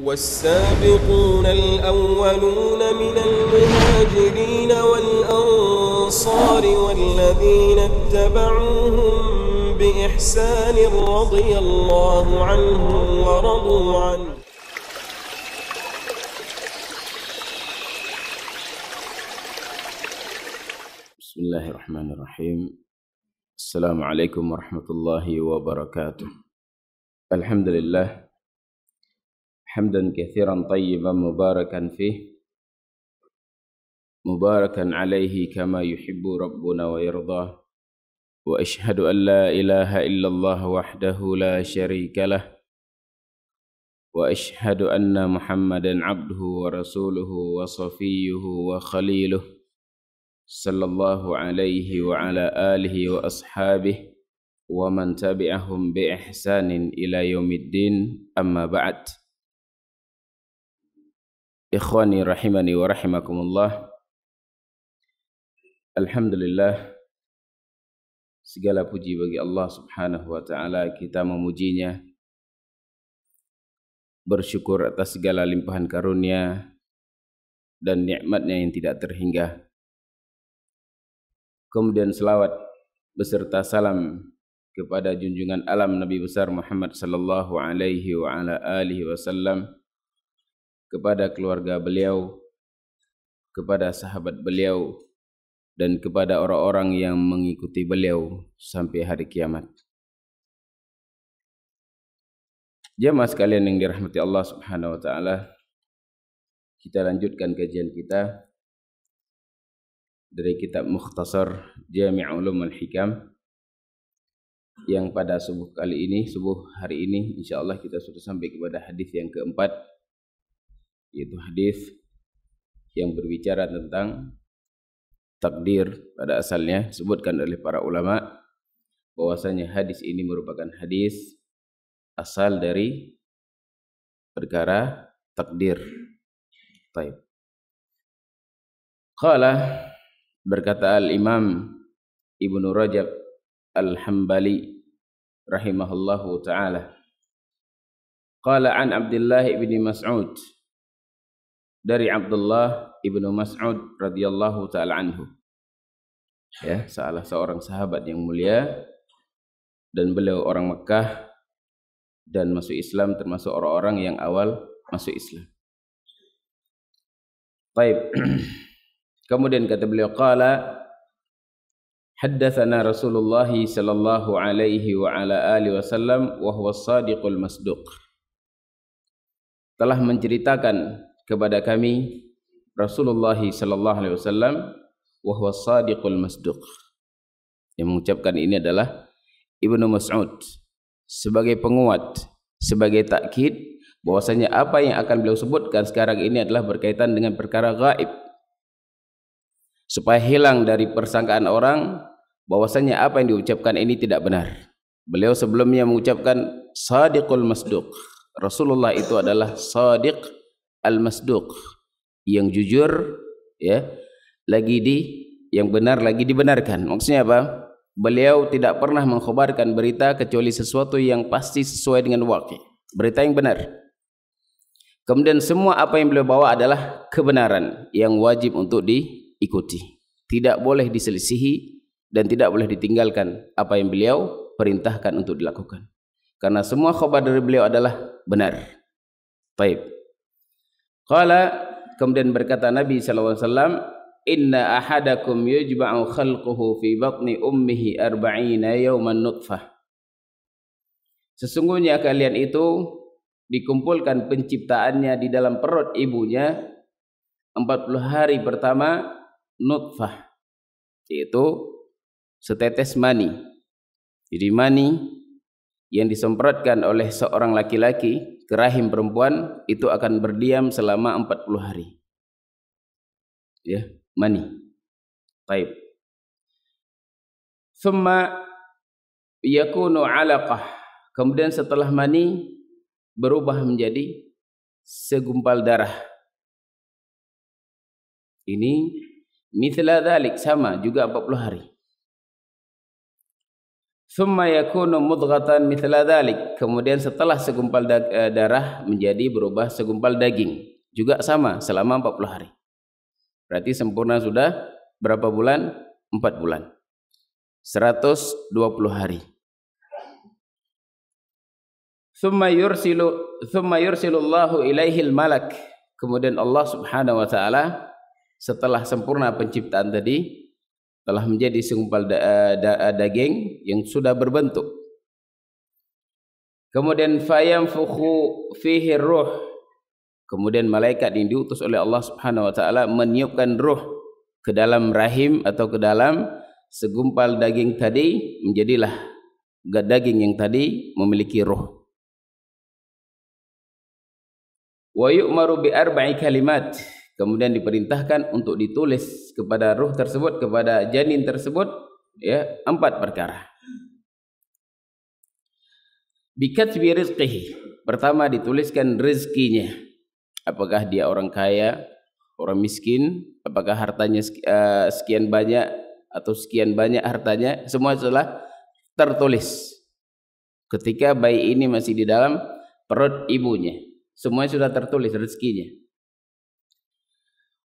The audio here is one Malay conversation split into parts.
والسابقون الأولون من المهاجرين والأنصار والذين اتبعوهم بإحسان رضي الله عنهم ورضوا عنه بسم الله الرحمن الرحيم السلام عليكم ورحمة الله وبركاته الحمد لله حمدا كثيرا طيبا مباركا فيه مباركا عليه كما يحب ربنا ويرضاه واشهد ان لا اله الا الله وحده لا شريك له واشهد ان محمدا عبده ورسوله وصفيه وخليله صلى الله عليه وعلى اله واصحابه ومن تبعهم باحسان الى يوم الدين اما بعد Ikhwani rahimani wa rahimakumullah Alhamdulillah Segala puji bagi Allah subhanahu wa ta'ala Kita memujinya Bersyukur atas segala limpahan karunia Dan nikmatnya yang tidak terhingga Kemudian selawat Beserta salam Kepada junjungan alam Nabi Besar Muhammad sallallahu alaihi wa ala alihi wa sallam Alhamdulillah kepada keluarga beliau, kepada sahabat beliau, dan kepada orang-orang yang mengikuti beliau sampai hari kiamat. Jemaah sekalian yang dirahmati Allah Subhanahu wa taala, kita lanjutkan kajian kita dari kitab Mukhtasar Jami' ulum al Hikam yang pada subuh kali ini, subuh hari ini insyaallah kita sudah sampai kepada hadis yang keempat yaitu hadis yang berbicara tentang takdir pada asalnya disebutkan oleh para ulama bahwasanya hadis ini merupakan hadis asal dari perkara takdir. Baik. Qala berkata al-Imam Ibnu Rajab Al-Hambali rahimahullahu taala. Qala an Abdullah bin Mas'ud dari Abdullah ibnu Mas'ud radhiyallahu taala anhu. Ya, salah seorang sahabat yang mulia dan beliau orang Mekah dan masuk Islam termasuk orang-orang yang awal masuk Islam. Baik. Kemudian kata beliau qala Haddatsana Rasulullah sallallahu alaihi wa ala alihi wasallam wa huwa sadiqul masduq. Telah menceritakan kepada kami Rasulullah sallallahu alaihi wasallam wa huwa sadiqul masduq. Yang mengucapkan ini adalah Ibnu Mas'ud sebagai penguat, sebagai takkid bahwasanya apa yang akan beliau sebutkan sekarang ini adalah berkaitan dengan perkara gaib. Supaya hilang dari persangkaan orang bahwasanya apa yang diucapkan ini tidak benar. Beliau sebelumnya mengucapkan sadiqul masduq. Rasulullah itu adalah sadiq al-masduq yang jujur ya lagi di yang benar lagi dibenarkan maksudnya apa beliau tidak pernah mengkhabarkan berita kecuali sesuatu yang pasti sesuai dengan waqi berita yang benar kemudian semua apa yang beliau bawa adalah kebenaran yang wajib untuk diikuti tidak boleh diselisihi dan tidak boleh ditinggalkan apa yang beliau perintahkan untuk dilakukan karena semua khabar dari beliau adalah benar baik Qala kemudian berkata Nabi sallallahu alaihi wasallam, "Inna ahadakum yujba'u khalquhu fi batni ummihi arba'ina yawman nutfah." Sesungguhnya kalian itu dikumpulkan penciptaannya di dalam perut ibunya 40 hari pertama nutfah yaitu setetes mani. Jadi mani yang disemprotkan oleh seorang laki-laki ke rahim perempuan itu akan berdiam selama 40 hari. Ya, mani. Baik. Summa yakunu 'alaqah. Kemudian setelah mani berubah menjadi segumpal darah. Ini mithla dhalik sama juga 40 hari. Thumma yakunu mudghatan mithla dhalik. Kemudian setelah segumpal eh, darah menjadi berubah segumpal daging. Juga sama selama 40 hari. Berarti sempurna sudah berapa bulan? 4 bulan. 120 hari. Thumma yursilu thumma yursilu Allahu ilaihi malak Kemudian Allah Subhanahu wa taala setelah sempurna penciptaan tadi telah menjadi segumpal da, eh, da, eh, daging yang sudah berbentuk. Kemudian fayam fuku fihi ruh. Kemudian malaikat yang diutus oleh Allah Subhanahu Wa Taala meniupkan ruh ke dalam rahim atau ke dalam segumpal daging tadi menjadilah daging yang tadi memiliki ruh. Wa yu'maru arba'i kalimat. kemudian diperintahkan untuk ditulis kepada ruh tersebut kepada janin tersebut ya empat perkara bikat rizqihi pertama dituliskan rezekinya apakah dia orang kaya orang miskin apakah hartanya eh, sekian banyak atau sekian banyak hartanya semua telah tertulis ketika bayi ini masih di dalam perut ibunya semua sudah tertulis rezekinya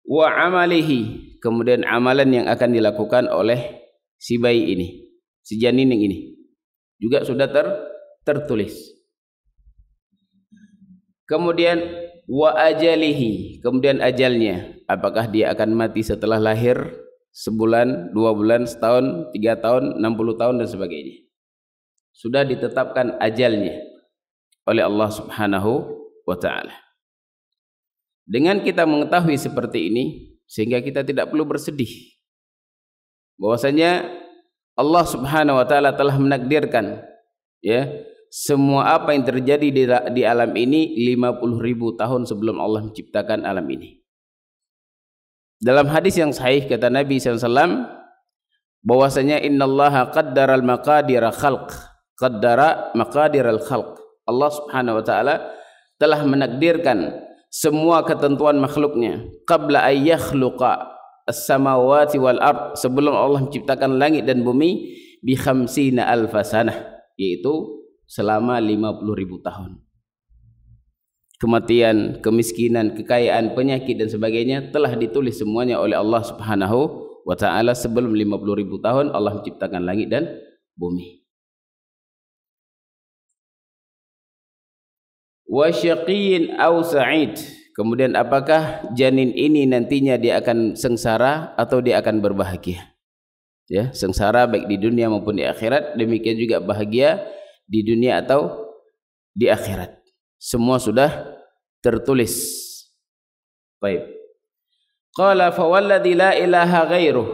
wa amalihi kemudian amalan yang akan dilakukan oleh si bayi ini si janin ini juga sudah ter tertulis kemudian wa ajalihi kemudian ajalnya apakah dia akan mati setelah lahir sebulan, dua bulan, setahun, tiga tahun, enam puluh tahun dan sebagainya sudah ditetapkan ajalnya oleh Allah subhanahu wa ta'ala dengan kita mengetahui seperti ini, sehingga kita tidak perlu bersedih. Bahwasanya Allah Subhanahu Wa Taala telah menakdirkan, ya, semua apa yang terjadi di, di alam ini 50 ribu tahun sebelum Allah menciptakan alam ini. Dalam hadis yang sahih kata Nabi SAW, bahwasanya Inna Allah Qaddar al Maqadir al Khalq, Qaddar Maqadir al Khalq. Allah Subhanahu Wa Taala telah menakdirkan semua ketentuan makhluknya qabla ayyakhluqa as-samawati wal ard sebelum Allah menciptakan langit dan bumi bi khamsina alfasanah yaitu selama 50000 tahun kematian, kemiskinan, kekayaan, penyakit dan sebagainya telah ditulis semuanya oleh Allah Subhanahu wa taala sebelum 50000 tahun Allah menciptakan langit dan bumi. wa syaqiyyin aw sa'id kemudian apakah janin ini nantinya dia akan sengsara atau dia akan berbahagia ya sengsara baik di dunia maupun di akhirat demikian juga bahagia di dunia atau di akhirat semua sudah tertulis baik qala fa walladzi la ilaha ghairuh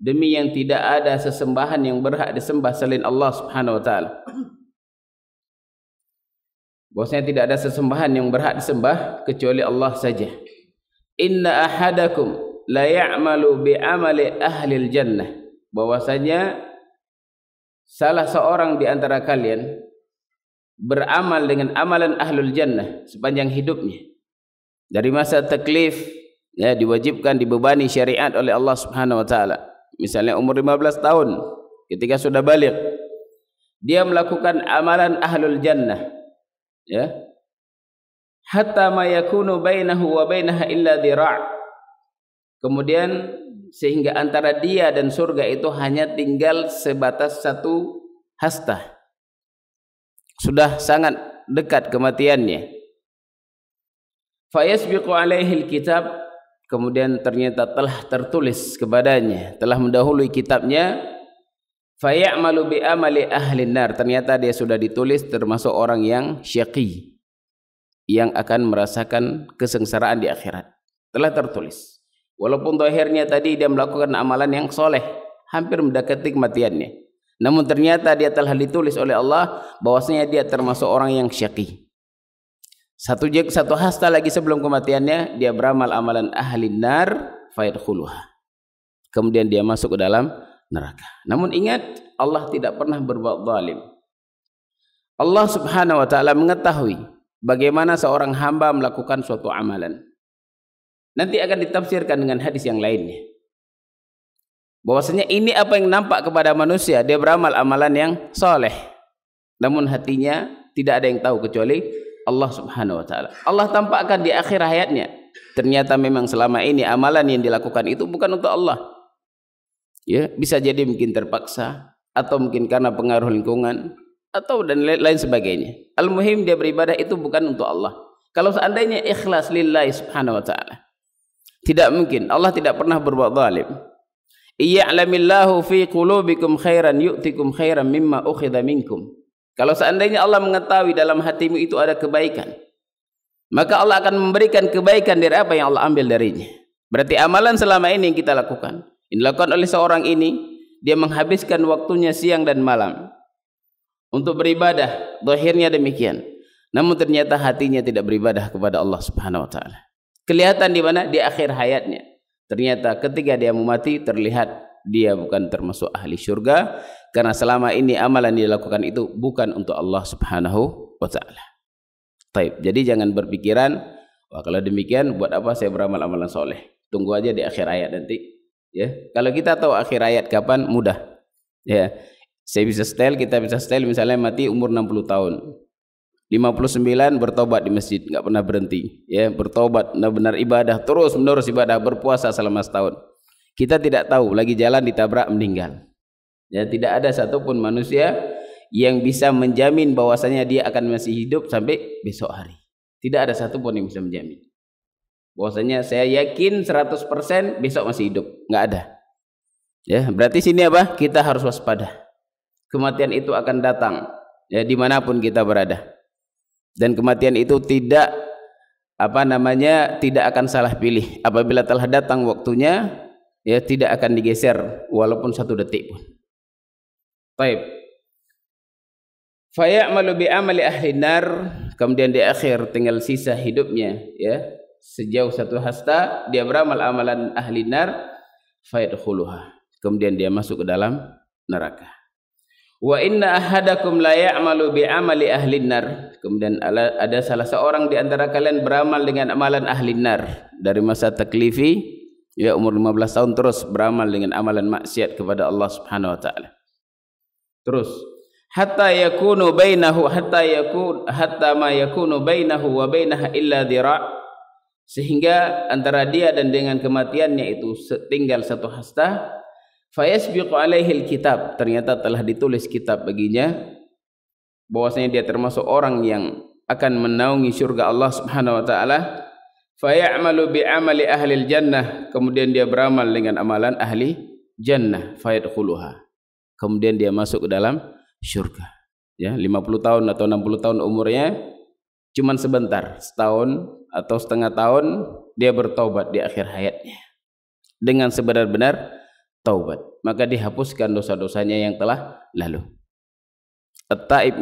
demi yang tidak ada sesembahan yang berhak disembah selain Allah Subhanahu wa taala Bahasanya tidak ada sesembahan yang berhak disembah kecuali Allah saja. Inna ahadakum la ya'malu bi amali ahli jannah. Bahasanya salah seorang di antara kalian beramal dengan amalan ahlul jannah sepanjang hidupnya. Dari masa taklif ya diwajibkan dibebani syariat oleh Allah Subhanahu wa taala. Misalnya umur 15 tahun ketika sudah balik dia melakukan amalan ahlul jannah ya hatta ma yakunu bainahu wa bainaha illa dhira' kemudian sehingga antara dia dan surga itu hanya tinggal sebatas satu hasta sudah sangat dekat kematiannya fa yasbiqu alaihi alkitab kemudian ternyata telah tertulis kepadanya telah mendahului kitabnya Fayak Faya'malu bi'amali ahli nar. Ternyata dia sudah ditulis termasuk orang yang syaki, Yang akan merasakan kesengsaraan di akhirat. Telah tertulis. Walaupun dohirnya tadi dia melakukan amalan yang soleh. Hampir mendekati kematiannya. Namun ternyata dia telah ditulis oleh Allah bahwasanya dia termasuk orang yang syaki. Satu jek satu hasta lagi sebelum kematiannya dia beramal amalan ahli nar fayadkhuluha. Kemudian dia masuk ke dalam neraka. Namun ingat Allah tidak pernah berbuat zalim. Allah Subhanahu wa taala mengetahui bagaimana seorang hamba melakukan suatu amalan. Nanti akan ditafsirkan dengan hadis yang lainnya. Bahwasanya ini apa yang nampak kepada manusia dia beramal amalan yang soleh. Namun hatinya tidak ada yang tahu kecuali Allah Subhanahu wa taala. Allah tampakkan di akhir hayatnya ternyata memang selama ini amalan yang dilakukan itu bukan untuk Allah ya bisa jadi mungkin terpaksa atau mungkin karena pengaruh lingkungan atau dan lain, -lain sebagainya al-muhim dia beribadah itu bukan untuk Allah kalau seandainya ikhlas lillahi subhanahu wa ta'ala tidak mungkin Allah tidak pernah berbuat zalim iya'lamillahu fi qulubikum khairan yu'tikum khairan mimma ukhidha minkum kalau seandainya Allah mengetahui dalam hatimu itu ada kebaikan maka Allah akan memberikan kebaikan dari apa yang Allah ambil darinya berarti amalan selama ini yang kita lakukan yang dilakukan oleh seorang ini, dia menghabiskan waktunya siang dan malam untuk beribadah, Dohirnya demikian. Namun ternyata hatinya tidak beribadah kepada Allah Subhanahu wa taala. Kelihatan di mana? Di akhir hayatnya. Ternyata ketika dia mau mati terlihat dia bukan termasuk ahli syurga karena selama ini amalan dia lakukan itu bukan untuk Allah Subhanahu wa taala. Baik, jadi jangan berpikiran wah kalau demikian buat apa saya beramal amalan soleh Tunggu aja di akhir ayat nanti ya kalau kita tahu akhir hayat kapan mudah ya saya bisa setel kita bisa setel misalnya mati umur 60 tahun 59 bertobat di masjid nggak pernah berhenti ya bertobat benar-benar ibadah terus menerus ibadah berpuasa selama setahun kita tidak tahu lagi jalan ditabrak meninggal ya tidak ada satupun manusia yang bisa menjamin bahwasanya dia akan masih hidup sampai besok hari tidak ada satupun yang bisa menjamin Bahwasanya saya yakin 100% besok masih hidup, nggak ada. Ya, berarti sini apa? Kita harus waspada. Kematian itu akan datang ya dimanapun kita berada. Dan kematian itu tidak apa namanya tidak akan salah pilih apabila telah datang waktunya ya tidak akan digeser walaupun satu detik pun. Taib. Fayamalu bi amali ahli kemudian di akhir tinggal sisa hidupnya ya sejauh satu hasta dia beramal amalan ahli nar fayadkhuluha kemudian dia masuk ke dalam neraka wa inna ahadakum la ya'malu bi amali ahli nar kemudian ada salah seorang di antara kalian beramal dengan amalan ahli nar dari masa taklifi ya umur 15 tahun terus beramal dengan amalan maksiat kepada Allah Subhanahu wa taala terus hatta yakunu bainahu hatta yakun hatta ma yakunu bainahu wa bainaha illa dira sehingga antara dia dan dengan kematiannya itu tinggal satu hasta fayasbiqu alaihi alkitab ternyata telah ditulis kitab baginya bahwasanya dia termasuk orang yang akan menaungi surga Allah Subhanahu wa taala fayamalu bi amali ahli aljannah kemudian dia beramal dengan amalan ahli jannah fayadkhuluha kemudian dia masuk ke dalam surga ya 50 tahun atau 60 tahun umurnya cuman sebentar setahun atau setengah tahun dia bertobat di akhir hayatnya dengan sebenar-benar taubat maka dihapuskan dosa-dosanya yang telah lalu At-taib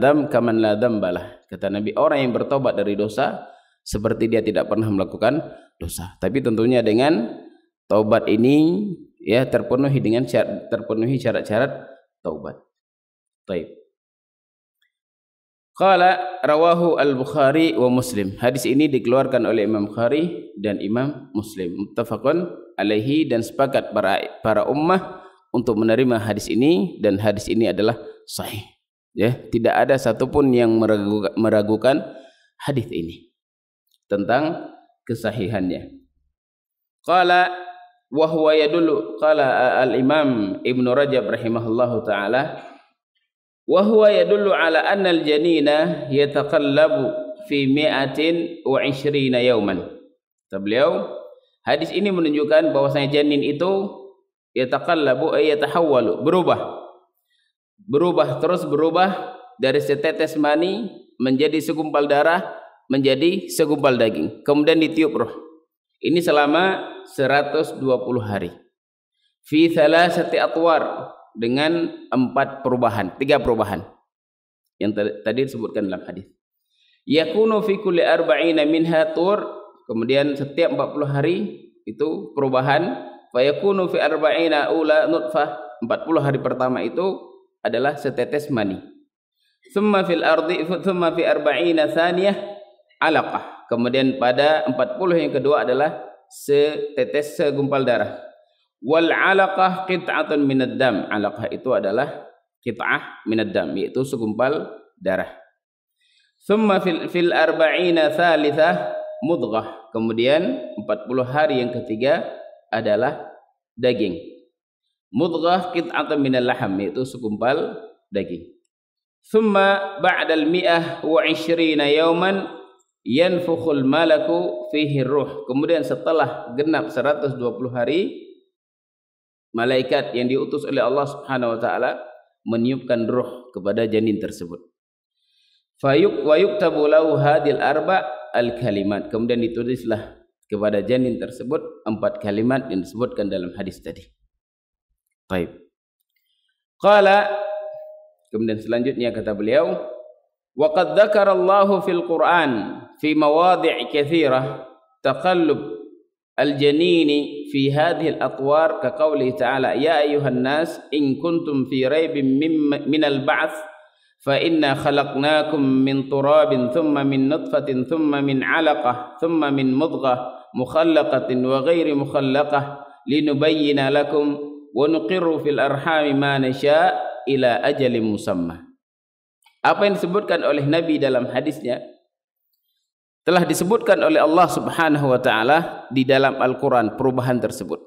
dam kaman la balah kata Nabi orang yang bertobat dari dosa seperti dia tidak pernah melakukan dosa tapi tentunya dengan taubat ini ya terpenuhi dengan syarat terpenuhi syarat-syarat taubat taib Qala rawahu al-Bukhari wa Muslim. Hadis ini dikeluarkan oleh Imam Bukhari dan Imam Muslim. Muttafaqun alaihi dan sepakat para para ummah untuk menerima hadis ini dan hadis ini adalah sahih. Ya, tidak ada satupun yang meragukan hadis ini tentang kesahihannya. Qala wa huwa yadullu qala al-Imam Ibnu Rajab rahimahullahu taala wa huwa yadullu ala anna al-janina yataqallabu fi mi'atin wa ishrina yawman kata beliau hadis ini menunjukkan bahwasanya janin itu yataqallabu ay eh, yatahawwalu berubah berubah terus berubah dari setetes mani menjadi segumpal darah menjadi segumpal daging kemudian ditiup roh ini selama 120 hari fi thalathati atwar dengan empat perubahan, tiga perubahan yang tadi disebutkan dalam hadis. Yakunu fi kulli arba'ina minha tur, kemudian setiap 40 hari itu perubahan fa yakunu fi arba'ina ula nutfah, 40 hari pertama itu adalah setetes mani. Thumma fil ardi thumma fi arba'ina thaniyah alaqah. Kemudian pada 40 yang kedua adalah setetes segumpal darah wal alaqah qit'atun minad dam alaqah itu adalah qit'ah minad dam yaitu segumpal darah thumma fil fil arba'ina thalithah mudghah kemudian 40 hari yang ketiga adalah daging mudghah qit'atun minal laham yaitu segumpal daging thumma ba'dal mi'ah wa ishrina yawman yanfukhul malaku fihi ruh kemudian setelah genap 120 hari malaikat yang diutus oleh Allah Subhanahu wa taala meniupkan roh kepada janin tersebut. Fa yuk wa yuktabu lahu hadil arba al kalimat. Kemudian ditulislah kepada janin tersebut empat kalimat yang disebutkan dalam hadis tadi. Baik. Qala kemudian selanjutnya kata beliau وقد ذكر fil Qur'an, القرآن في مواضع كثيرة الجنين في هذه الأطوار كقوله تعالى يا أيها الناس إن كنتم في ريب من البعث فإنا خلقناكم من تراب ثم من نطفة ثم من علقة ثم من مضغة مخلقة وغير مخلقة لنبين لكم ونقر في الأرحام ما نشاء إلى أجل مسمى Apa yang disebutkan oleh Nabi dalam hadisnya telah disebutkan oleh Allah Subhanahu wa taala di dalam Al-Qur'an perubahan tersebut.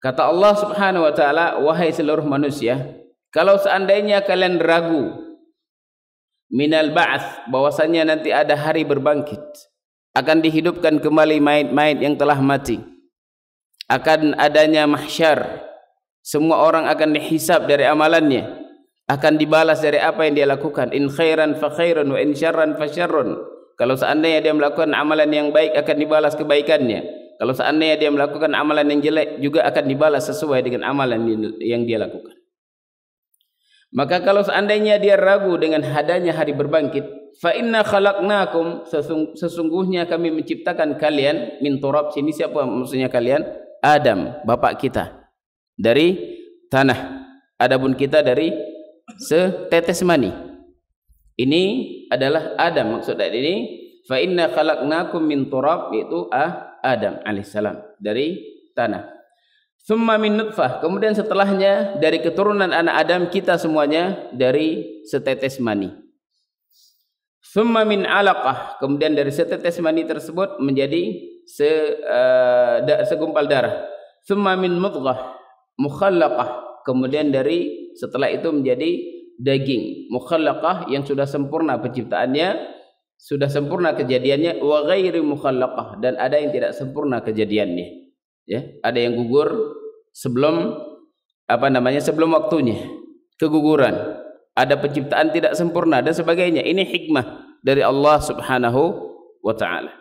Kata Allah Subhanahu wa taala, wahai seluruh manusia, kalau seandainya kalian ragu minal ba'ats bahwasanya nanti ada hari berbangkit, akan dihidupkan kembali mayit-mayit yang telah mati. Akan adanya mahsyar. Semua orang akan dihisap dari amalannya akan dibalas dari apa yang dia lakukan in khairan fa khairan wa in syarran fa syarran kalau seandainya dia melakukan amalan yang baik akan dibalas kebaikannya kalau seandainya dia melakukan amalan yang jelek juga akan dibalas sesuai dengan amalan yang dia lakukan maka kalau seandainya dia ragu dengan hadanya hari berbangkit fa inna khalaqnakum sesungguhnya kami menciptakan kalian min turab sini siapa maksudnya kalian Adam bapak kita dari tanah adapun kita dari setetes mani. Ini adalah Adam maksud dari ini. Fa inna khalaqnakum min turab itu ah Adam alaihissalam dari tanah. Summa min nutfah. Kemudian setelahnya dari keturunan anak Adam kita semuanya dari setetes mani. Summa min alaqah. Kemudian dari setetes mani tersebut menjadi se, uh, segumpal darah. Summa min mudghah mukhallaqah. Kemudian dari setelah itu menjadi daging mukhallaqah yang sudah sempurna penciptaannya sudah sempurna kejadiannya wa ghairi mukhallaqah dan ada yang tidak sempurna kejadiannya ya ada yang gugur sebelum apa namanya sebelum waktunya keguguran ada penciptaan tidak sempurna dan sebagainya ini hikmah dari Allah Subhanahu wa taala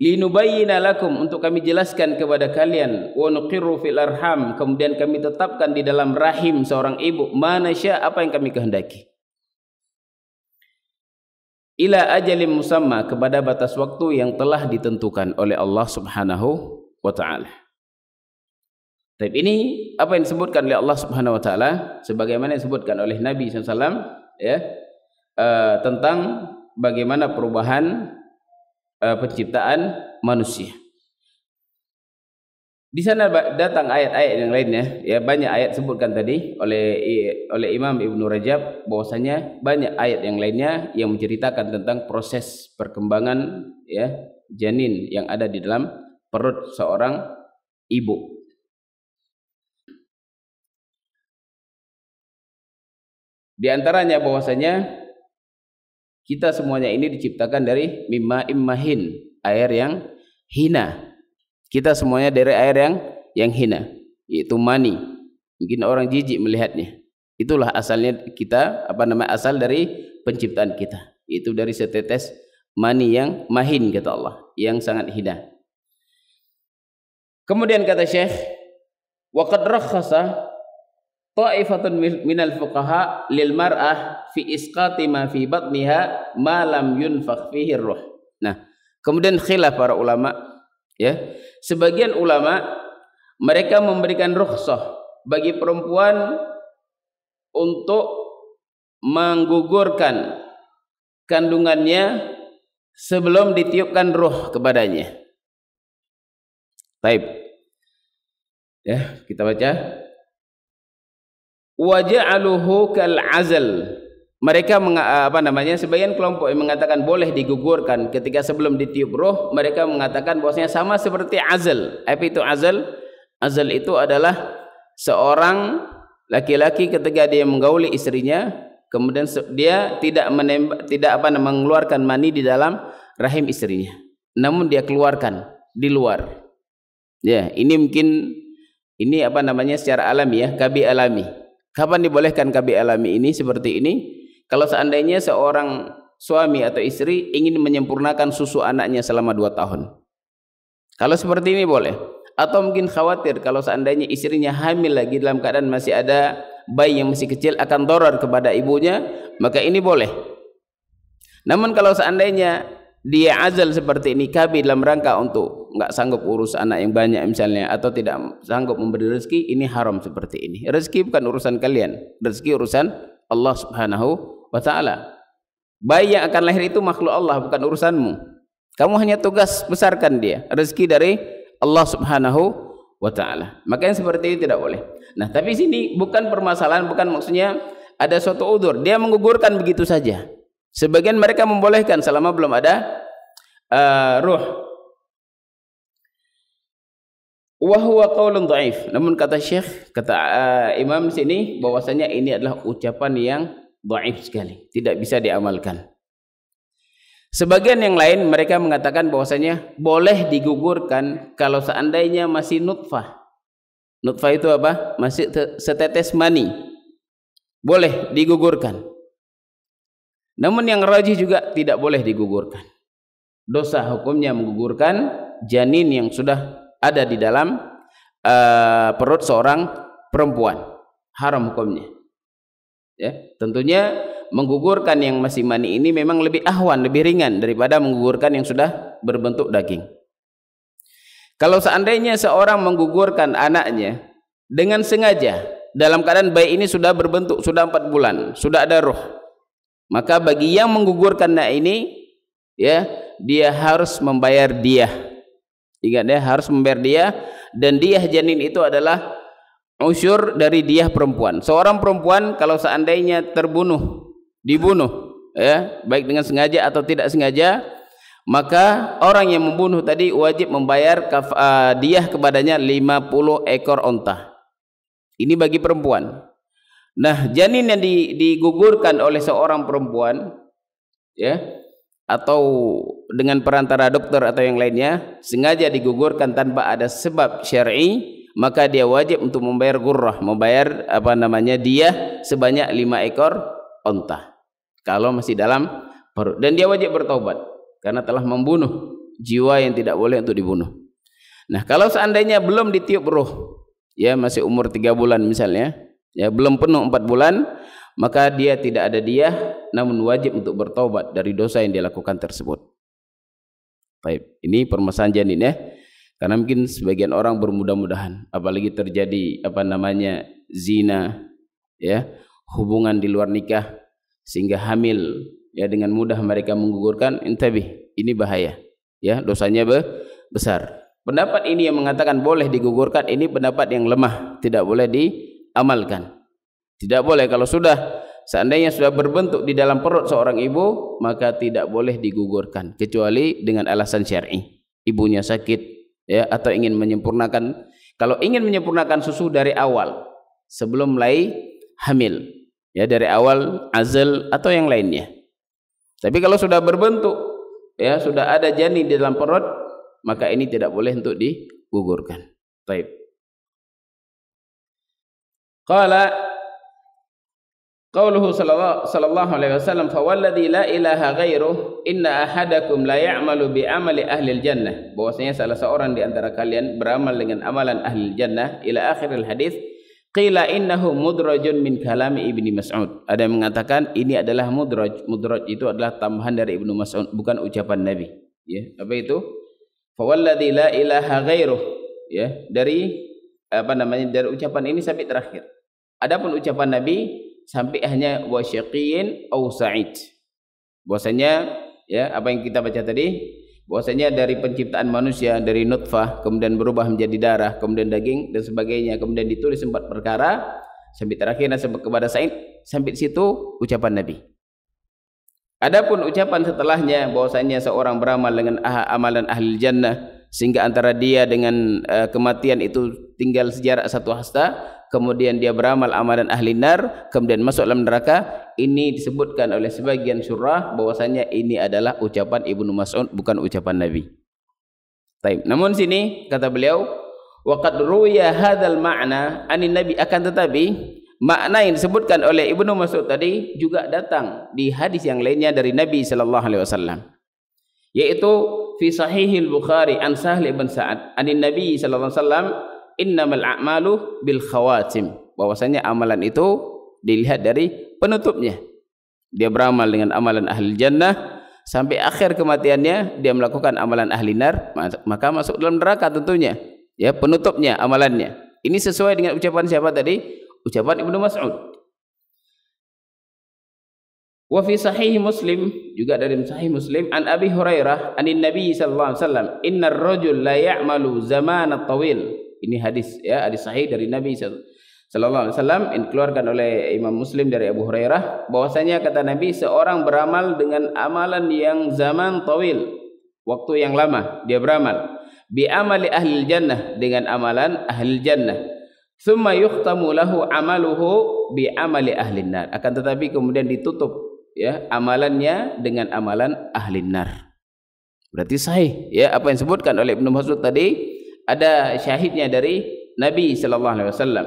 linubayyana lakum untuk kami jelaskan kepada kalian wa nuqirru fil arham kemudian kami tetapkan di dalam rahim seorang ibu mana sya apa yang kami kehendaki ila ajalin musamma kepada batas waktu yang telah ditentukan oleh Allah Subhanahu wa taala tapi ini apa yang disebutkan oleh Allah Subhanahu wa taala sebagaimana disebutkan oleh Nabi sallallahu alaihi wasallam ya uh, tentang bagaimana perubahan uh, penciptaan manusia. Di sana datang ayat-ayat yang lainnya. Ya banyak ayat sebutkan tadi oleh oleh Imam Ibn Rajab bahwasanya banyak ayat yang lainnya yang menceritakan tentang proses perkembangan ya janin yang ada di dalam perut seorang ibu. Di antaranya bahwasanya kita semuanya ini diciptakan dari mimma immahin air yang hina kita semuanya dari air yang yang hina yaitu mani mungkin orang jijik melihatnya itulah asalnya kita apa nama asal dari penciptaan kita itu dari setetes mani yang mahin kata Allah yang sangat hina kemudian kata Syekh waqad rakhasa Ta'ifatun minal fuqaha lil mar'ah fi isqati ma fi batniha ma lam yunfakh fihi ruh. Nah, kemudian khilaf para ulama ya. Sebagian ulama mereka memberikan rukhsah bagi perempuan untuk menggugurkan kandungannya sebelum ditiupkan ruh kepadanya. Baik. Ya, kita baca waj'aluhu kal azl mereka eh, apa namanya sebagian kelompok yang mengatakan boleh digugurkan ketika sebelum ditiup roh mereka mengatakan bahwasanya sama seperti azl apa itu azl azl itu adalah seorang laki-laki ketika dia menggauli istrinya kemudian dia tidak menembak, tidak apa mengeluarkan mani di dalam rahim istrinya namun dia keluarkan di luar ya ini mungkin ini apa namanya secara alami ya kabi alami Kapan dibolehkan KB alami ini seperti ini? Kalau seandainya seorang suami atau istri ingin menyempurnakan susu anaknya selama dua tahun. Kalau seperti ini boleh. Atau mungkin khawatir kalau seandainya istrinya hamil lagi dalam keadaan masih ada bayi yang masih kecil akan doror kepada ibunya, maka ini boleh. Namun kalau seandainya dia azal seperti ini kabi dalam rangka untuk enggak sanggup urus anak yang banyak misalnya atau tidak sanggup memberi rezeki ini haram seperti ini rezeki bukan urusan kalian rezeki urusan Allah subhanahu wa ta'ala bayi yang akan lahir itu makhluk Allah bukan urusanmu kamu hanya tugas besarkan dia rezeki dari Allah subhanahu wa ta'ala makanya seperti ini tidak boleh nah tapi sini bukan permasalahan bukan maksudnya ada suatu udur dia menggugurkan begitu saja Sebagian mereka membolehkan selama belum ada uh, ruh. Wahwa kaulun taif. Namun kata Syekh, kata uh, Imam sini, bahwasanya ini adalah ucapan yang taif sekali, tidak bisa diamalkan. Sebagian yang lain mereka mengatakan bahwasanya boleh digugurkan kalau seandainya masih nutfah. Nutfah itu apa? Masih setetes mani. Boleh digugurkan. Namun yang rajih juga tidak boleh digugurkan. Dosa hukumnya menggugurkan janin yang sudah ada di dalam uh, perut seorang perempuan. Haram hukumnya. Ya, tentunya menggugurkan yang masih mani ini memang lebih ahwan, lebih ringan daripada menggugurkan yang sudah berbentuk daging. Kalau seandainya seorang menggugurkan anaknya dengan sengaja dalam keadaan bayi ini sudah berbentuk, sudah 4 bulan, sudah ada roh, Maka bagi yang menggugurkan dak ini ya, dia harus membayar dia. Ingat dia ya, harus membayar dia dan dia janin itu adalah usyur dari dia perempuan. Seorang perempuan kalau seandainya terbunuh, dibunuh ya, baik dengan sengaja atau tidak sengaja, maka orang yang membunuh tadi wajib membayar uh, ah, diah kepadanya 50 ekor onta. Ini bagi perempuan. Nah, janin yang digugurkan oleh seorang perempuan ya atau dengan perantara dokter atau yang lainnya sengaja digugurkan tanpa ada sebab syar'i maka dia wajib untuk membayar gurrah membayar apa namanya dia sebanyak lima ekor unta kalau masih dalam perut dan dia wajib bertobat karena telah membunuh jiwa yang tidak boleh untuk dibunuh nah kalau seandainya belum ditiup roh, ya masih umur tiga bulan misalnya ya, belum penuh empat bulan maka dia tidak ada dia namun wajib untuk bertobat dari dosa yang dia lakukan tersebut baik, ini permasalahan janin ya karena mungkin sebagian orang bermudah-mudahan apalagi terjadi apa namanya zina ya hubungan di luar nikah sehingga hamil ya dengan mudah mereka menggugurkan intabih ini bahaya ya dosanya be besar pendapat ini yang mengatakan boleh digugurkan ini pendapat yang lemah tidak boleh di amalkan. Tidak boleh kalau sudah seandainya sudah berbentuk di dalam perut seorang ibu, maka tidak boleh digugurkan kecuali dengan alasan syar'i. Ibunya sakit ya atau ingin menyempurnakan kalau ingin menyempurnakan susu dari awal sebelum mulai hamil ya dari awal azal atau yang lainnya. Tapi kalau sudah berbentuk ya sudah ada janin di dalam perut, maka ini tidak boleh untuk digugurkan. Baik. Qala qawluhu sallallahu alaihi wasallam fa walladhi la ilaha ghairu. inna ahadakum la ya'malu bi amali ahli al jannah bahwasanya salah seorang di antara kalian beramal dengan amalan ahli jannah ila akhir al hadis qila innahu mudrajun min kalami ibni mas'ud ada yang mengatakan ini adalah mudraj mudraj itu adalah tambahan dari ibnu mas'ud bukan ucapan nabi ya apa itu fa walladhi la ilaha ghairu. ya dari apa namanya dari ucapan ini sampai terakhir Adapun ucapan Nabi sampai hanya wa syaqiyyin au sa'id. Bahwasanya ya apa yang kita baca tadi bahwasanya dari penciptaan manusia dari nutfah kemudian berubah menjadi darah kemudian daging dan sebagainya kemudian ditulis empat perkara sampai terakhir sampai kepada Said sampai situ ucapan Nabi. Adapun ucapan setelahnya bahwasanya seorang beramal dengan ah, amalan ahli jannah sehingga antara dia dengan uh, kematian itu tinggal sejarak satu hasta kemudian dia beramal amalan ahli nar kemudian masuk dalam neraka ini disebutkan oleh sebagian surah bahwasanya ini adalah ucapan Ibnu Mas'ud bukan ucapan Nabi. Baik, namun sini kata beliau waqad ruya hadzal ma'na anin nabi akan tetapi makna yang disebutkan oleh Ibnu Mas'ud tadi juga datang di hadis yang lainnya dari Nabi sallallahu alaihi wasallam yaitu fi sahihil bukhari an Sahli ibn sa'ad anin nabi sallallahu alaihi wasallam innamal a'malu bil khawatim bahwasanya amalan itu dilihat dari penutupnya dia beramal dengan amalan ahli jannah sampai akhir kematiannya dia melakukan amalan ahli nar maka masuk dalam neraka tentunya ya penutupnya amalannya ini sesuai dengan ucapan siapa tadi ucapan Ibnu Mas'ud Wa fi sahih Muslim juga dari sahih Muslim an Abi Hurairah anin Nabi sallallahu alaihi wasallam innar rajul la ya'malu zamanat tawil ini hadis ya hadis sahih dari Nabi sallallahu alaihi wasallam dikeluarkan oleh Imam Muslim dari Abu Hurairah bahwasanya kata Nabi seorang beramal dengan amalan yang zaman tawil waktu yang lama dia beramal bi amali ahli jannah dengan amalan ahli jannah summa yuhtamu lahu amaluhu bi amali ahli nar akan tetapi kemudian ditutup ya amalannya dengan amalan ahli nar berarti sahih ya apa yang disebutkan oleh Ibnu Mas'ud tadi ada syahidnya dari Nabi sallallahu alaihi wasallam.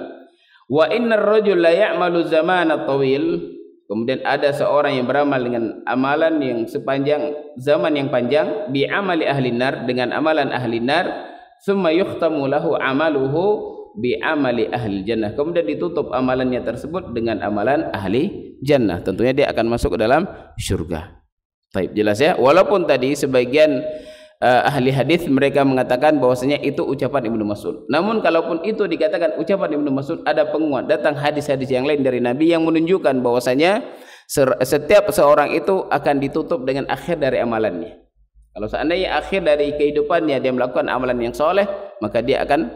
Wa innar rajul la ya'malu zamana tawil. Kemudian ada seorang yang beramal dengan amalan yang sepanjang zaman yang panjang bi amali ahli nar dengan amalan ahli nar summa yukhtamu lahu amaluhu bi amali ahli jannah. Kemudian ditutup amalannya tersebut dengan amalan ahli jannah. Tentunya dia akan masuk ke dalam syurga. Baik, jelas ya. Walaupun tadi sebagian uh, ahli hadis mereka mengatakan bahwasanya itu ucapan Ibnu Mas'ud. Namun kalaupun itu dikatakan ucapan Ibnu Mas'ud ada penguat datang hadis-hadis yang lain dari Nabi yang menunjukkan bahwasanya setiap seorang itu akan ditutup dengan akhir dari amalannya. Kalau seandainya akhir dari kehidupannya dia melakukan amalan yang soleh, maka dia akan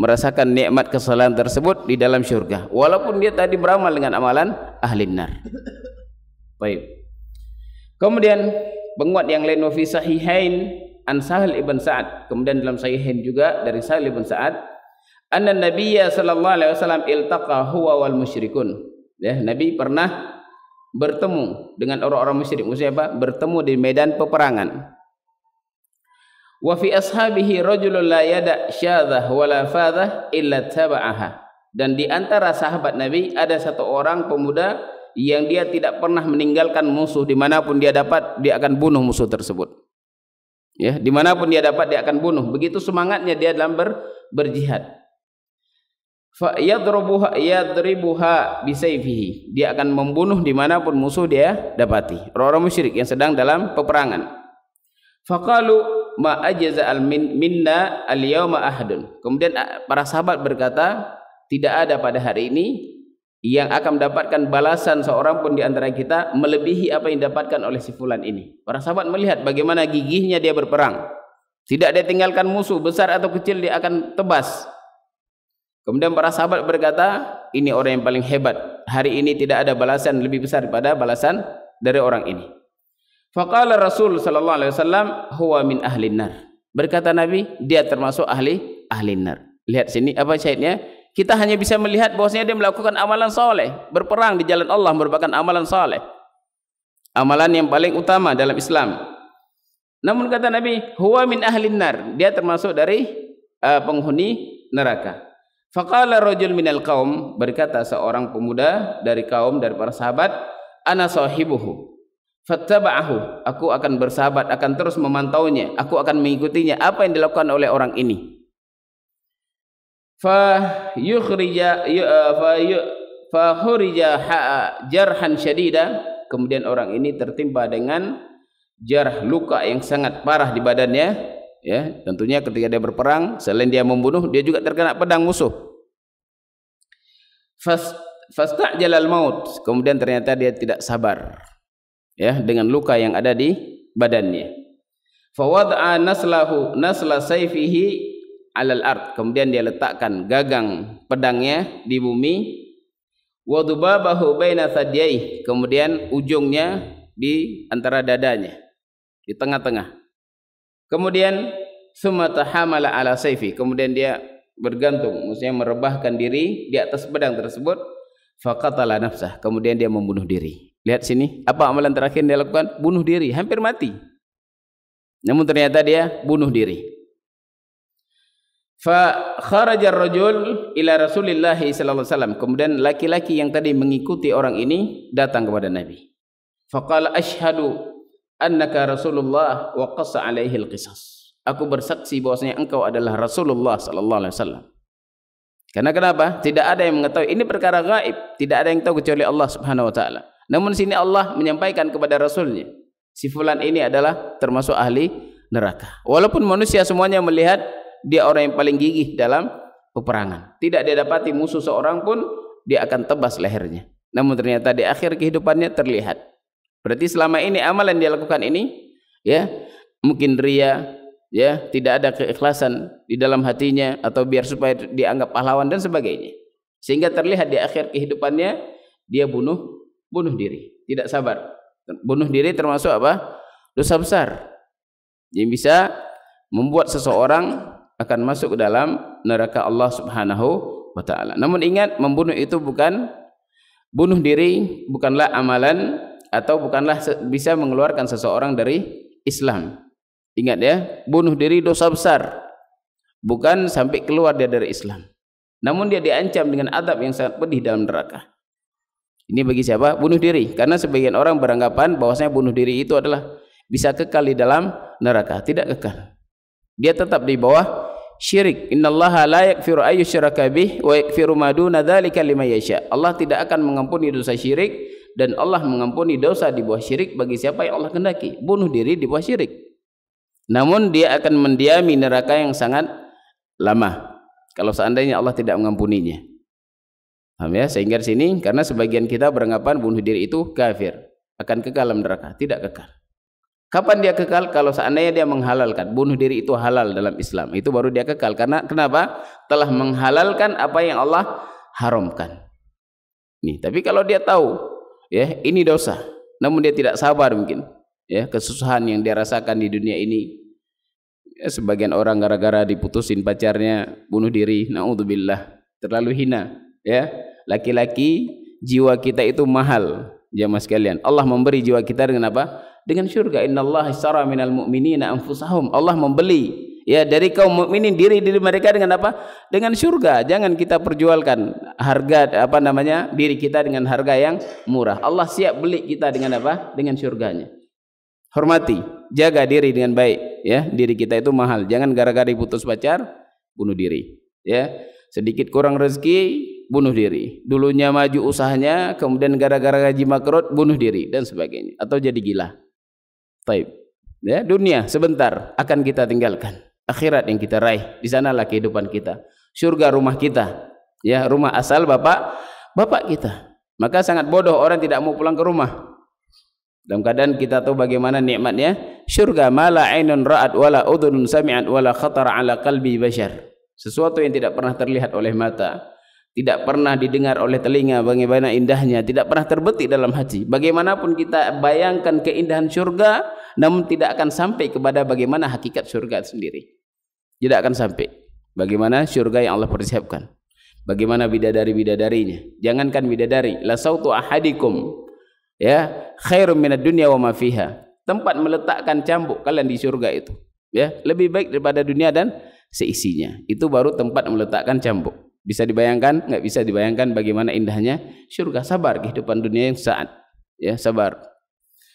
merasakan nikmat kesalahan tersebut di dalam syurga. Walaupun dia tadi beramal dengan amalan ahli nar. Baik. Kemudian penguat yang lain wafisahihain an Sahal ibn Sa'ad kemudian dalam sahihin juga dari Sahal ibn Sa'ad anna nabiyya sallallahu alaihi wasallam iltaqa huwa wal musyrikun ya nabi pernah bertemu dengan orang-orang musyrik maksudnya apa bertemu di medan peperangan wa fi ashabihi rajulun la syadah syadha illa taba'aha dan di antara sahabat nabi ada satu orang pemuda yang dia tidak pernah meninggalkan musuh dimanapun dia dapat dia akan bunuh musuh tersebut ya dimanapun dia dapat dia akan bunuh begitu semangatnya dia dalam ber, berjihad fa yadrubuha yadribuha bisayfihi dia akan membunuh dimanapun musuh dia dapati orang-orang musyrik yang sedang dalam peperangan Fakalu ma ajaza al minna al yauma ahadun kemudian para sahabat berkata tidak ada pada hari ini yang akan mendapatkan balasan seorang pun di antara kita melebihi apa yang dapatkan oleh si fulan ini. Para sahabat melihat bagaimana gigihnya dia berperang. Tidak dia tinggalkan musuh besar atau kecil dia akan tebas. Kemudian para sahabat berkata, ini orang yang paling hebat. Hari ini tidak ada balasan lebih besar daripada balasan dari orang ini. Faqala Rasul sallallahu alaihi wasallam huwa min ahli nar. Berkata Nabi, dia termasuk ahli ahli nar. Lihat sini apa syaitnya? Kita hanya bisa melihat bahwasanya dia melakukan amalan soleh, berperang di jalan Allah merupakan amalan soleh, amalan yang paling utama dalam Islam. Namun kata Nabi, huwa min ahlin nar, dia termasuk dari uh, penghuni neraka. Fakala rojul min al kaum berkata seorang pemuda dari kaum dari para sahabat, ana sahibuhu. Fattaba'ahu, aku akan bersahabat, akan terus memantaunya, aku akan mengikutinya apa yang dilakukan oleh orang ini fa yukhrija fa eh, fa khurija ha, jarhan syadida kemudian orang ini tertimpa dengan jarh luka yang sangat parah di badannya ya tentunya ketika dia berperang selain dia membunuh dia juga terkena pedang musuh fastajalal maut kemudian ternyata dia tidak sabar ya dengan luka yang ada di badannya fawada'a naslahu nasla sayfihi alal ard kemudian dia letakkan gagang pedangnya di bumi wa dubabahu baina thadiyai kemudian ujungnya di antara dadanya di tengah-tengah kemudian sumatahamala ala saifi kemudian dia bergantung maksudnya merebahkan diri di atas pedang tersebut faqatala nafsah kemudian dia membunuh diri lihat sini apa amalan terakhir dia lakukan bunuh diri hampir mati namun ternyata dia bunuh diri Fa kharajar rajul ila Rasulillah sallallahu alaihi wasallam. Kemudian laki-laki yang tadi mengikuti orang ini datang kepada Nabi. Faqal ashhadu annaka Rasulullah wa qassa alaihi alqisas. Aku bersaksi bahwasanya engkau adalah Rasulullah sallallahu alaihi wasallam. Karena kenapa? Tidak ada yang mengetahui ini perkara gaib, tidak ada yang tahu kecuali Allah Subhanahu wa taala. Namun sini Allah menyampaikan kepada rasulnya, si fulan ini adalah termasuk ahli neraka. Walaupun manusia semuanya melihat dia orang yang paling gigih dalam peperangan. Tidak dia dapati musuh seorang pun dia akan tebas lehernya. Namun ternyata di akhir kehidupannya terlihat. Berarti selama ini amalan dia lakukan ini ya mungkin ria ya tidak ada keikhlasan di dalam hatinya atau biar supaya dianggap pahlawan dan sebagainya. Sehingga terlihat di akhir kehidupannya dia bunuh bunuh diri, tidak sabar. Bunuh diri termasuk apa? Dosa besar yang bisa membuat seseorang akan masuk ke dalam neraka Allah Subhanahu wa taala. Namun ingat membunuh itu bukan bunuh diri bukanlah amalan atau bukanlah bisa mengeluarkan seseorang dari Islam. Ingat ya, bunuh diri dosa besar. Bukan sampai keluar dia dari Islam. Namun dia diancam dengan adab yang sangat pedih dalam neraka. Ini bagi siapa? Bunuh diri. Karena sebagian orang beranggapan bahwasanya bunuh diri itu adalah bisa kekal di dalam neraka. Tidak kekal. Dia tetap di bawah syirik innallaha la yaghfiru ayy syirakabih bih wa yaghfiru ma duna dzalika yasha Allah tidak akan mengampuni dosa syirik dan Allah mengampuni dosa di bawah syirik bagi siapa yang Allah kehendaki bunuh diri di bawah syirik namun dia akan mendiami neraka yang sangat lama kalau seandainya Allah tidak mengampuninya paham ya sehingga di sini karena sebagian kita beranggapan bunuh diri itu kafir akan kekal dalam neraka tidak kekal Kapan dia kekal? Kalau seandainya dia menghalalkan. Bunuh diri itu halal dalam Islam. Itu baru dia kekal. Karena kenapa? Telah menghalalkan apa yang Allah haramkan. Nih, tapi kalau dia tahu, ya ini dosa. Namun dia tidak sabar mungkin. ya Kesusahan yang dia rasakan di dunia ini. Ya, sebagian orang gara-gara diputusin pacarnya, bunuh diri. Na'udzubillah. Terlalu hina. Ya, Laki-laki, jiwa kita itu mahal. Jamaah sekalian. Allah memberi jiwa kita dengan apa? dengan syurga Inna innallaha istara minal mu'minina anfusahum Allah membeli ya dari kaum mukminin diri-diri mereka dengan apa dengan syurga jangan kita perjualkan harga apa namanya diri kita dengan harga yang murah Allah siap beli kita dengan apa dengan syurganya hormati jaga diri dengan baik ya diri kita itu mahal jangan gara-gara putus pacar bunuh diri ya sedikit kurang rezeki bunuh diri dulunya maju usahanya kemudian gara-gara gaji makrot bunuh diri dan sebagainya atau jadi gila Baik. Ya, dunia sebentar akan kita tinggalkan. Akhirat yang kita raih, di sanalah kehidupan kita. Surga rumah kita. Ya, rumah asal bapak bapak kita. Maka sangat bodoh orang tidak mau pulang ke rumah. Dalam keadaan kita tahu bagaimana nikmatnya. Surga mala ainun ra'at wala udhunun sami'at wala khatar ala kalbi bashar. Sesuatu yang tidak pernah terlihat oleh mata tidak pernah didengar oleh telinga bagaimana indahnya tidak pernah terbetik dalam hati bagaimanapun kita bayangkan keindahan surga namun tidak akan sampai kepada bagaimana hakikat surga sendiri tidak akan sampai bagaimana surga yang Allah persiapkan bagaimana bidadari-bidadarinya jangankan bidadari la sautu ahadikum ya khairum minad dunya wa ma fiha tempat meletakkan cambuk kalian di surga itu ya lebih baik daripada dunia dan seisinya itu baru tempat meletakkan cambuk Bisa dibayangkan? Enggak bisa dibayangkan bagaimana indahnya syurga. Sabar kehidupan dunia yang saat. Ya, sabar.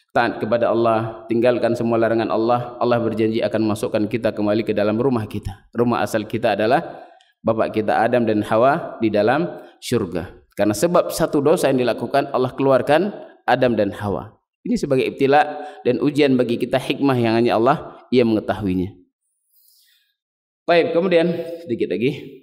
Taat kepada Allah, tinggalkan semua larangan Allah. Allah berjanji akan masukkan kita kembali ke dalam rumah kita. Rumah asal kita adalah bapak kita Adam dan Hawa di dalam syurga. Karena sebab satu dosa yang dilakukan, Allah keluarkan Adam dan Hawa. Ini sebagai ibtila dan ujian bagi kita hikmah yang hanya Allah ia mengetahuinya. Baik, kemudian sedikit lagi.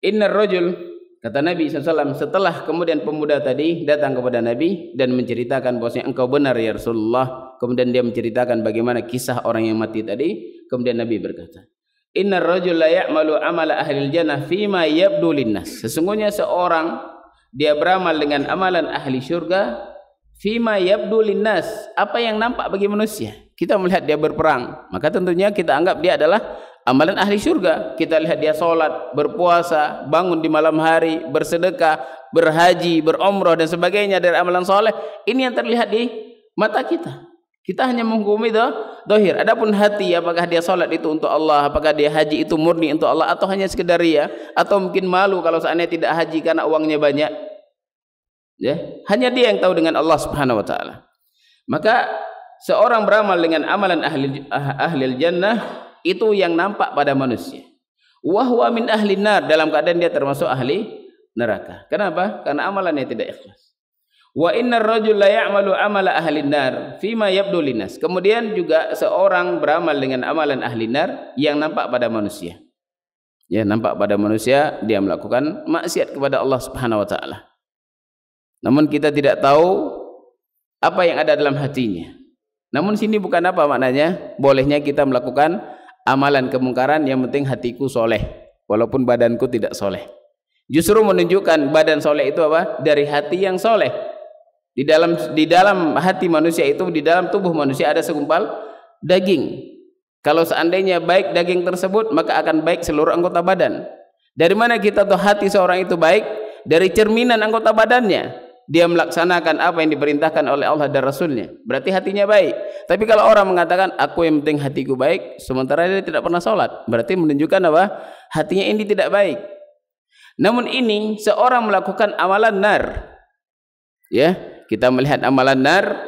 Inna rojul kata Nabi SAW setelah kemudian pemuda tadi datang kepada Nabi dan menceritakan bahasnya engkau benar ya Rasulullah. Kemudian dia menceritakan bagaimana kisah orang yang mati tadi. Kemudian Nabi berkata, Inna rojul layak malu amal ahli jannah fima yabdulinas. Sesungguhnya seorang dia beramal dengan amalan ahli syurga fima yabdulinas. Apa yang nampak bagi manusia? Kita melihat dia berperang, maka tentunya kita anggap dia adalah amalan ahli syurga kita lihat dia sholat, berpuasa bangun di malam hari, bersedekah berhaji, berumrah dan sebagainya dari amalan sholat, ini yang terlihat di mata kita kita hanya menghukumi itu dohir. Adapun hati, apakah dia solat itu untuk Allah, apakah dia haji itu murni untuk Allah, atau hanya sekedar ya, atau mungkin malu kalau seandainya tidak haji karena uangnya banyak. Ya, hanya dia yang tahu dengan Allah Subhanahu Wa Taala. Maka seorang beramal dengan amalan ahli ahli jannah itu yang nampak pada manusia. Wahwa min ahli nar dalam keadaan dia termasuk ahli neraka. Kenapa? Karena amalannya tidak ikhlas. Wa inna rajul la ya'malu amala ahli nar fima yabdu Kemudian juga seorang beramal dengan amalan ahli nar yang nampak pada manusia. Ya, nampak pada manusia dia melakukan maksiat kepada Allah Subhanahu wa taala. Namun kita tidak tahu apa yang ada dalam hatinya. Namun sini bukan apa maknanya bolehnya kita melakukan amalan kemungkaran yang penting hatiku soleh walaupun badanku tidak soleh justru menunjukkan badan soleh itu apa dari hati yang soleh di dalam di dalam hati manusia itu di dalam tubuh manusia ada segumpal daging kalau seandainya baik daging tersebut maka akan baik seluruh anggota badan dari mana kita tahu hati seorang itu baik dari cerminan anggota badannya dia melaksanakan apa yang diperintahkan oleh Allah dan Rasulnya. Berarti hatinya baik. Tapi kalau orang mengatakan, aku yang penting hatiku baik, sementara dia tidak pernah sholat. Berarti menunjukkan apa? Hatinya ini tidak baik. Namun ini, seorang melakukan amalan nar. Ya, kita melihat amalan nar.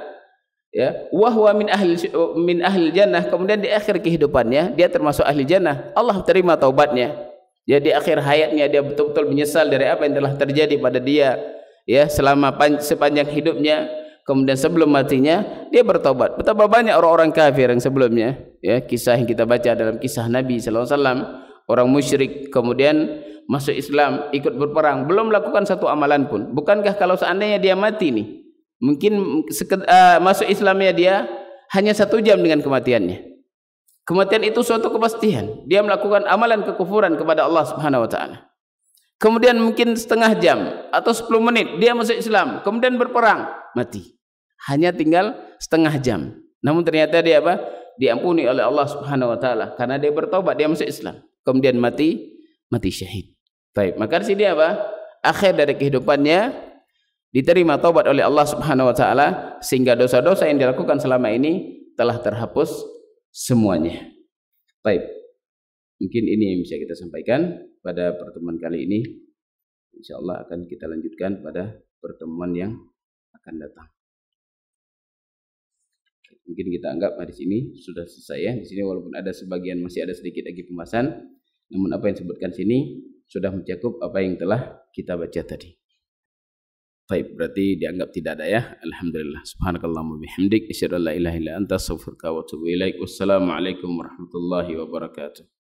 Ya, wahwa min ahli min ahli jannah. Kemudian di akhir kehidupannya, dia termasuk ahli jannah. Allah terima taubatnya. Jadi ya, akhir hayatnya dia betul-betul menyesal dari apa yang telah terjadi pada dia ya selama sepanjang hidupnya kemudian sebelum matinya dia bertobat betapa banyak orang-orang kafir yang sebelumnya ya kisah yang kita baca dalam kisah Nabi sallallahu alaihi wasallam orang musyrik kemudian masuk Islam ikut berperang belum melakukan satu amalan pun bukankah kalau seandainya dia mati nih mungkin seked, uh, masuk Islamnya dia hanya satu jam dengan kematiannya kematian itu suatu kepastian dia melakukan amalan kekufuran kepada Allah Subhanahu wa taala kemudian mungkin setengah jam atau sepuluh menit dia masuk Islam, kemudian berperang, mati. Hanya tinggal setengah jam. Namun ternyata dia apa? Diampuni oleh Allah Subhanahu wa taala karena dia bertobat, dia masuk Islam, kemudian mati, mati syahid. Baik, maka di sini apa? Akhir dari kehidupannya diterima taubat oleh Allah Subhanahu wa taala sehingga dosa-dosa yang dilakukan selama ini telah terhapus semuanya. Baik. Mungkin ini yang bisa kita sampaikan. pada pertemuan kali ini. Insya Allah akan kita lanjutkan pada pertemuan yang akan datang. Mungkin kita anggap hadis ini sudah selesai ya. Di sini walaupun ada sebagian masih ada sedikit lagi pembahasan, namun apa yang disebutkan sini sudah mencakup apa yang telah kita baca tadi. Baik, berarti dianggap tidak ada ya. Alhamdulillah. wa bihamdik asyhadu an la ilaha illa anta Assalamualaikum warahmatullahi wabarakatuh.